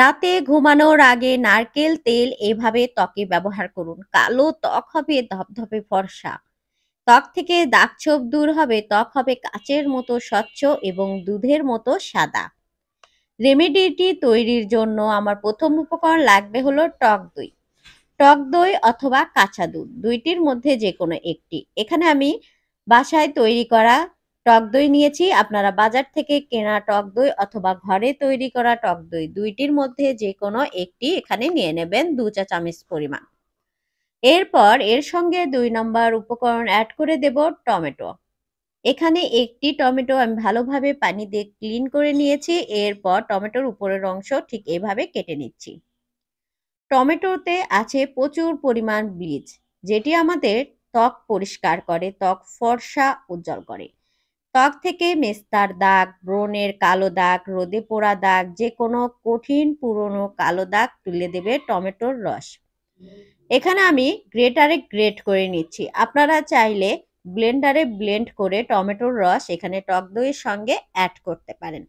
রাতে ঘুমানোর আগে নারকেল তেল এভাবে ত্বকে ব্যবহার করুন কালো ত্বক হবে ধপধপে ফর্সা ত্বক থেকে দাগছোপ দূর হবে ত্বক হবে কাচের মতো স্বচ্ছ এবং দুধের মতো সাদা রেমেডিটি তৈরির জন্য আমার প্রথম উপকরণ লাগবে হলো টক দই টক দই অথবা কাঁচা দুধ দুইটির মধ্যে যে কোনো একটি এখানে আমি বাসায় তৈরি করা টক দই নিয়েছি আপনারা বাজার থেকে কেনা টক দই অথবা ঘরে তৈরি করা টক দই দুইটির মধ্যে যে কোনো একটি এখানে নিয়ে নেবেন দু চা চামচ পরিমাণ এরপর এর সঙ্গে দুই নম্বর উপকরণ অ্যাড করে দেব টমেটো এখানে একটি টমেটো আমি ভালোভাবে পানি দিয়ে ক্লিন করে নিয়েছি এরপর টমেটোর উপরের অংশ ঠিক এভাবে কেটে নিচ্ছি টমেটোতে আছে প্রচুর পরিমাণ ব্লিচ যেটি আমাদের ত্বক পরিষ্কার করে ত্বক ফর্সা উজ্জ্বল করে ত্বক থেকে মেস্তার দাগ ব্রণের কালো দাগ রোদে পোড়া দাগ যে কোনো কঠিন পুরনো কালো দাগ তুলে দেবে টমেটোর রস এখানে আমি গ্রেটারে গ্রেট করে নিচ্ছি আপনারা চাইলে ব্লেন্ডারে ব্লেন্ড করে টমেটোর রস এখানে টক দইয়ের সঙ্গে অ্যাড করতে পারেন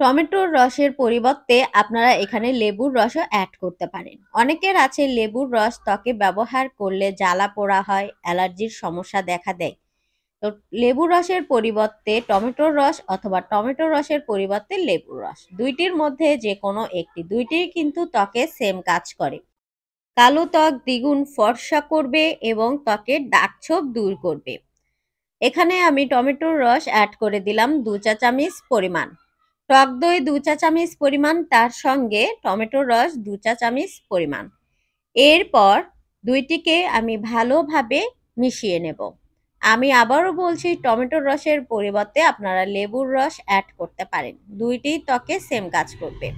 টমেটোর রসের পরিবর্তে আপনারা এখানে লেবুর রসও অ্যাড করতে পারেন অনেকের আছে লেবুর রস ত্বকে ব্যবহার করলে জ্বালা পোড়া হয় অ্যালার্জির সমস্যা দেখা দেয় তো লেবু রসের পরিবর্তে টমেটোর রস অথবা টমেটোর রসের পরিবর্তে লেবুর রস দুইটির মধ্যে যে কোনো একটি দুইটি কিন্তু ত্বকে সেম কাজ করে কালো ত্বক দ্বিগুণ ফর্সা করবে এবং ত্বকের ডাকছোপ দূর করবে এখানে আমি টমেটোর রস অ্যাড করে দিলাম দু চা চামিচ পরিমাণ টক দই দু চা চামিচ পরিমাণ তার সঙ্গে টমেটোর রস দু চা চামিচ পরিমাণ এরপর দুইটিকে আমি ভালোভাবে মিশিয়ে নেব আমি আবারও বলছি টমেটোর রসের পরিবর্তে আপনারা লেবুর রস অ্যাড করতে পারেন দুইটি ত্বকে সেম কাজ করবে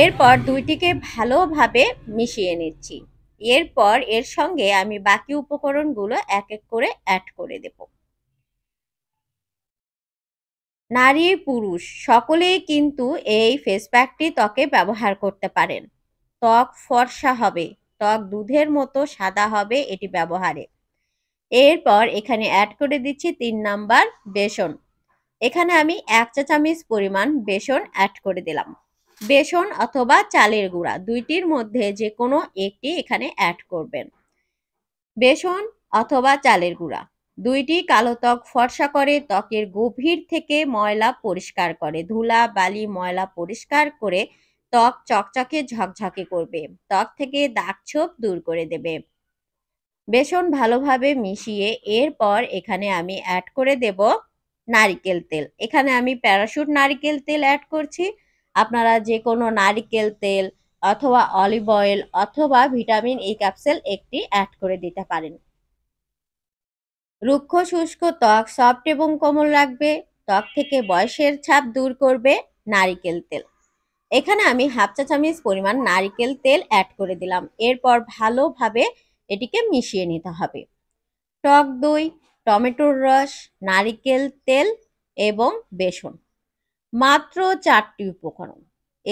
এরপর দুইটিকে ভালোভাবে মিশিয়ে নিচ্ছি এরপর এর সঙ্গে আমি বাকি উপকরণগুলো এক এক করে অ্যাড করে দেব নারী পুরুষ সকলেই কিন্তু এই ফেস প্যাকটি ত্বকে ব্যবহার করতে পারেন ত্বক ফর্সা হবে ত্বক দুধের মতো সাদা হবে এটি ব্যবহারে এরপর এখানে অ্যাড করে দিচ্ছি তিন নাম্বার বেসন এখানে আমি এক চা চামচ পরিমাণ বেসন অ্যাড করে দিলাম বেসন অথবা চালের গুঁড়া দুইটির মধ্যে যে কোনো একটি এখানে অ্যাড করবেন বেসন অথবা চালের গুঁড়া দুইটি কালো ত্বক ফর্সা করে ত্বকের গভীর থেকে ময়লা পরিষ্কার করে ধুলা বালি ময়লা পরিষ্কার করে ত্বক চকচকে ঝকঝকে করবে ত্বক থেকে দাগ ছোপ দূর করে দেবে বেসন ভালোভাবে মিশিয়ে এরপর এখানে আমি অ্যাড করে দেব নারিকেল তেল এখানে আমি প্যারাশুট নারিকেল তেল অ্যাড করছি আপনারা যে কোনো নারিকেল তেল অথবা অলিভ অয়েল অথবা ভিটামিন এই ক্যাপসেল একটি অ্যাড করে দিতে পারেন রুক্ষ শুষ্ক ত্বক সফট এবং কোমল রাখবে ত্বক থেকে বয়সের ছাপ দূর করবে নারিকেল তেল এখানে আমি হাফ চা চামচ পরিমাণ নারিকেল তেল অ্যাড করে দিলাম এরপর ভালোভাবে এটিকে মিশিয়ে নিতে হবে টক দই টমেটোর রস নারিকেল তেল এবং বেসন মাত্র চারটি উপকরণ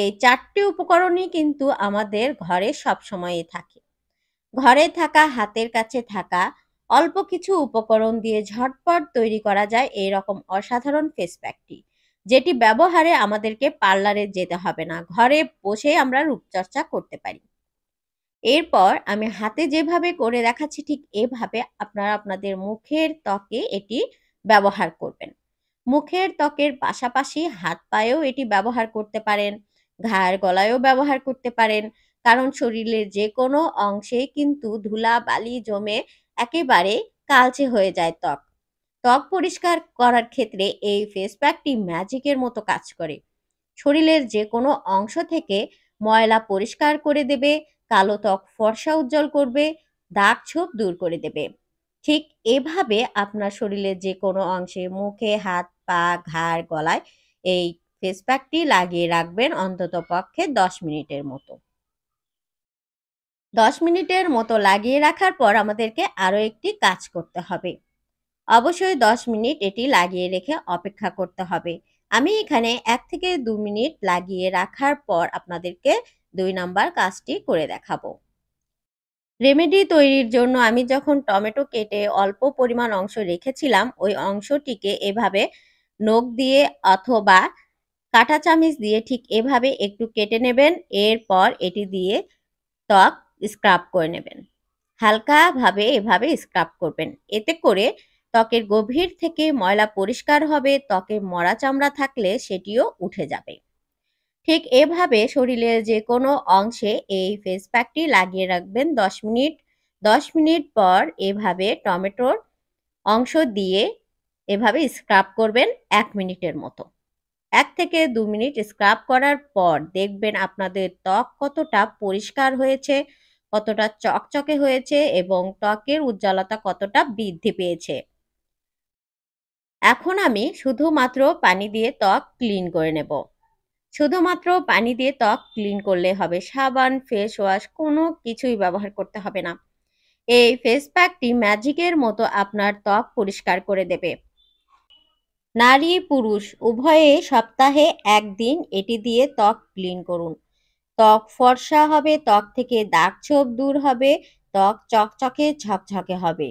এই চারটি উপকরণই কিন্তু আমাদের ঘরে সবসময়ই থাকে ঘরে থাকা হাতের কাছে থাকা অল্প কিছু উপকরণ দিয়ে ঝটপট তৈরি করা যায় এই রকম অসাধারণ ফেস প্যাকটি যেটি ব্যবহারে আমাদেরকে পার্লারে যেতে হবে না ঘরে বসে আমরা রূপচর্চা করতে পারি এরপর আমি হাতে যেভাবে করে দেখাচ্ছি ঠিক এভাবে আপনারা আপনাদের মুখের ত্বকে এটি ব্যবহার করবেন মুখের ত্বকের পাশাপাশি হাত পায়েও এটি ব্যবহার করতে পারেন ঘাড় গলায়ও ব্যবহার করতে পারেন কারণ শরীরের যে কোনো অংশে কিন্তু ধুলা বালি জমে একেবারে কালচে হয়ে যায় ত্বক ত্বক পরিষ্কার করার ক্ষেত্রে এই ফেস প্যাকটি ম্যাজিকের মতো কাজ করে শরীরের যে কোনো অংশ থেকে ময়লা পরিষ্কার করে দেবে কালো ত্বক ফর্সা উজ্জ্বল করবে দাগ ছোপ দূর করে দেবে ঠিক এভাবে আপনার শরীরের যে কোনো অংশে মুখে হাত পা ঘাড় গলায় এই ফেস প্যাকটি লাগিয়ে রাখবেন অন্তত পক্ষে দশ মিনিটের মতো দশ মিনিটের মতো লাগিয়ে রাখার পর আমাদেরকে আরও একটি কাজ করতে হবে অবশ্যই দশ মিনিট এটি লাগিয়ে রেখে অপেক্ষা করতে হবে আমি এখানে এক থেকে দু মিনিট লাগিয়ে রাখার পর আপনাদেরকে দুই নাম্বার কাজটি করে দেখাবো রেমেডি তৈরির জন্য আমি যখন টমেটো কেটে অল্প পরিমাণ অংশ রেখেছিলাম ওই অংশটিকে এভাবে নখ দিয়ে অথবা কাটা চামিচ দিয়ে ঠিক এভাবে একটু কেটে নেবেন এরপর এটি দিয়ে ত্বক স্ক্রাব করে নেবেন হালকাভাবে এভাবে স্ক্রাব করবেন এতে করে ত্বকের গভীর থেকে ময়লা পরিষ্কার হবে ত্বকে মরা চামড়া থাকলে সেটিও উঠে যাবে ঠিক এভাবে শরীরের যে কোনো অংশে এই ফেস প্যাকটি লাগিয়ে রাখবেন দশ মিনিট দশ মিনিট পর এভাবে টমেটোর অংশ দিয়ে এভাবে স্ক্রাব করবেন এক মিনিটের মতো এক থেকে দু মিনিট স্ক্রাব করার পর দেখবেন আপনাদের ত্বক কতটা পরিষ্কার হয়েছে কতটা চকচকে হয়েছে এবং ত্বকের উজ্জ্বলতা কতটা বৃদ্ধি পেয়েছে এখন আমি শুধুমাত্র পানি দিয়ে ত্বক ক্লিন করে নেব শুধুমাত্র পানি দিয়ে ত্বক ক্লিন করলে হবে সাবান ফেস ওয়াশ কোনো কিছুই ব্যবহার করতে হবে না এই ফেস প্যাকটি ম্যাজিকের মতো আপনার ত্বক পরিষ্কার করে দেবে নারী পুরুষ উভয়ে সপ্তাহে একদিন এটি দিয়ে ত্বক ক্লিন করুন ত্বক ফর্সা হবে ত্বক থেকে দাগ ছোপ দূর হবে ত্বক চকচকে ঝকঝকে হবে